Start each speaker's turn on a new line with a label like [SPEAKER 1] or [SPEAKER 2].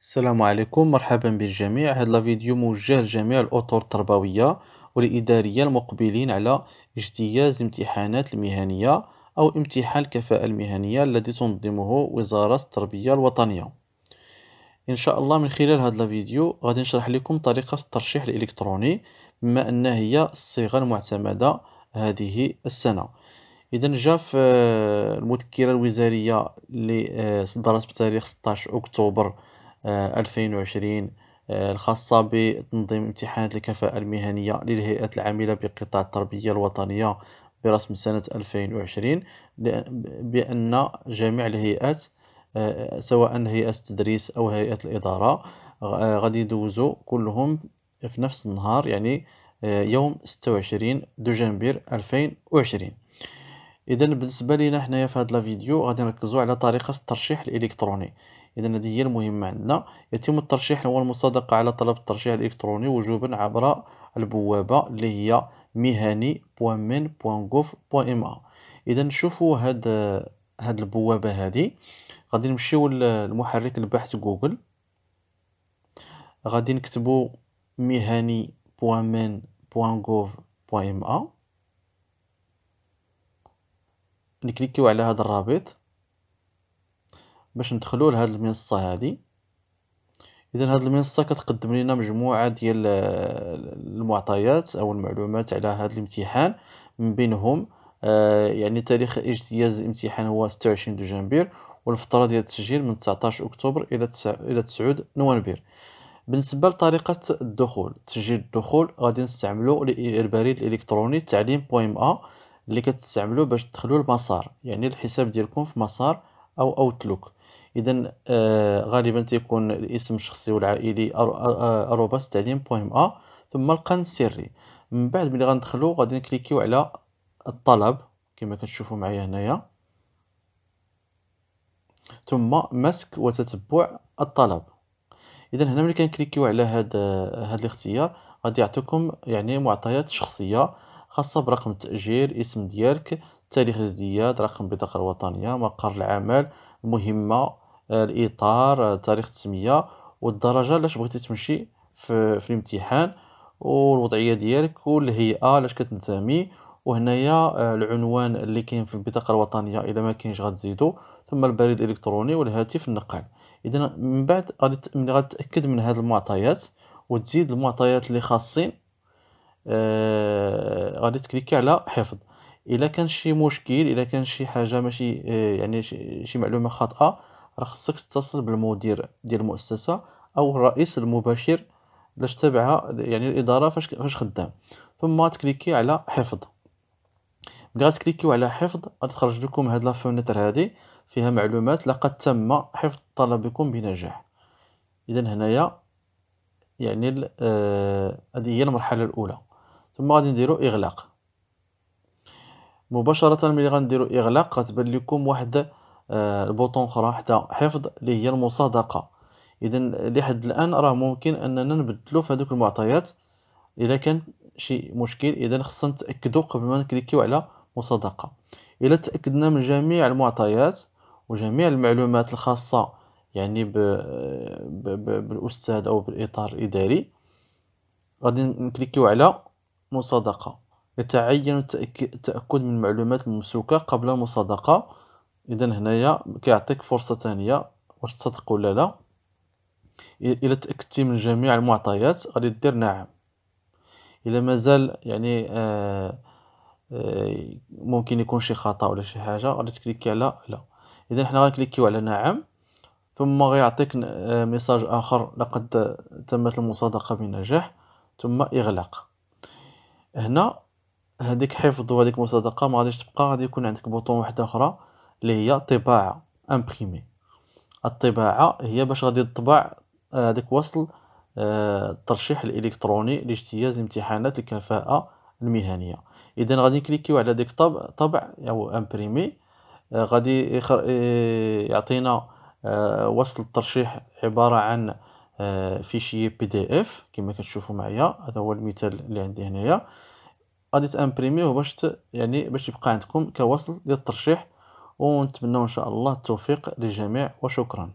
[SPEAKER 1] السلام عليكم مرحبا بالجميع هذا الفيديو موجه لجميع الاطر التربويه والاداريه المقبلين على اجتياز الامتحانات المهنيه او امتحان الكفاءه المهنيه الذي تنظمه وزاره التربيه الوطنيه ان شاء الله من خلال هذا الفيديو غادي نشرح لكم طريقه الترشيح الالكتروني بما ان هي الصيغه المعتمده هذه السنه اذا جا في المذكره الوزاريه اللي صدرت بتاريخ 16 اكتوبر 2020 آه، آه، الخاصة بتنظيم امتحانات الكفاءة المهنية للهيئات العاملة بقطاع التربية الوطنية برسم سنة 2020 بأن جميع الهيئات آه، سواء هيئة التدريس أو هيئة الإدارة غادي يدوزوا كلهم في نفس النهار يعني يوم 26 وعشرين 2020 ألفين إذا بالنسبة لنا حنايا في هاد الفيديو غادي نركزو على طريقة الترشيح الإلكتروني إذا هذه هي المهمة عندنا يتم الترشيح الأول المصادقة على طلب الترشيح الإلكتروني وجوبا عبر البوابة اللي هي مهني.min.gov.ma إذا نشوفوا هاد هاد البوابة هادي غادي نمشيو لمحرك البحث جوجل غادي نكتبو مهني.min.gov.ma نكليكيو على هذا الرابط باش ندخلو لهاد المنصة هادي اذا هاد المنصة كتقدم لينا مجموعة ديال المعطيات او المعلومات على هاد الامتحان من بينهم آه، يعني تاريخ اجتياز الامتحان هو 26 دجنبير والفترة ديال التسجيل من 19 اكتوبر الى الى 9 نوفمبر بالنسبة لطريقة الدخول تسجيل الدخول غادي نستعملو البريد الالكتروني تعليم بوين ا اللي كتستعملو باش تدخلو المسار يعني الحساب ديالكم في مسار او اوتلوك اذا آه، غالبا تيكون الاسم الشخصي والعائلي اروباس آه، آه، تعليم بويم ا ثم القن السري من بعد ملي غندخلو غادي نكليكيو على الطلب كما كتشوفوا معايا هنايا ثم مسك وتتبع الطلب اذا هنا ملي كنكليكيو على هذا هذا الاختيار غادي يعطيكم يعني معطيات شخصيه خاصه برقم التاجير اسم ديالك تاريخ الازدياد رقم البطاقه الوطنيه مقر العمل المهمه الاطار آه، تاريخ التسميه والدرجه لاش بغيتي تمشي في, في الامتحان والوضعيه ديالك والهيئه لاش كتنتمي وهنايا آه، العنوان اللي كاين في البطاقه الوطنيه الا ما كاينش غتزيدو ثم البريد الالكتروني والهاتف النقال اذا من بعد غادي غتاكد من هذه المعطيات وتزيد المعطيات اللي خاصين آه غادي تكليكي على حفظ الا كان شي مشكل الا كان شي حاجه ماشي آه، يعني شي معلومه خاطئه راه خصك تتصل بالمدير ديال المؤسسه او الرئيس المباشر باش تابعها يعني الاداره فاش فاش خدام ثم تكليكي على حفظ ملي غتكليكيو على حفظ غتخرج لكم هاد لا هادي فيها معلومات لقد تم حفظ طلبكم بنجاح اذا هنايا يعني آه، هذه هي المرحله الاولى ثم غادي نديرو اغلاق مباشره ملي غنديرو اغلاق غتبان لكم واحد آه، البوطون اخرى حتى حفظ اللي هي المصادقه اذا لحد الان راه ممكن اننا نبدلو في هذوك المعطيات الا كان شي مشكل اذا خصنا نتاكدوا قبل ما نكليكيو على مصادقه الا تاكدنا من جميع المعطيات وجميع المعلومات الخاصه يعني بـ بـ بـ بالاستاذ او بالاطار الاداري غادي نكليكيو على مصادقه يتعين التاكد من المعلومات الممسوكه قبل المصادقه اذا هنايا كيعطيك فرصه ثانيه واش تصدق ولا لا الا تاكدتي من جميع المعطيات غادي دير نعم الا مازال يعني آه آه ممكن يكون شي خطا ولا شي حاجه غادي تكليكي على لا اذا حنا غنكليكيو على نعم ثم غيعطيك آه، ميساج اخر لقد تمت المصادقه بنجاح ثم اغلاق هنا هذيك حفظ وهذيك مصادقه ما غاديش تبقى غادي يكون عندك بوطون واحد اخرى اللي هي طباعة امبريمي الطباعة هي باش غادي تطبع آه، هذاك وصل آه، الترشيح الالكتروني لاجتياز امتحانات الكفاءة المهنية اذا غادي نكليكيو على ديك طبع طبع او امبريمي آه، غادي يعطينا وصل الترشيح عبارة عن فيشي بي دي اف كما كتشوفوا معايا هذا هو المثال اللي عندي هنايا غادي تامبريميو باش يعني باش يبقى عندكم كوصل للترشيح ونتمنى ان شاء الله التوفيق للجميع وشكرا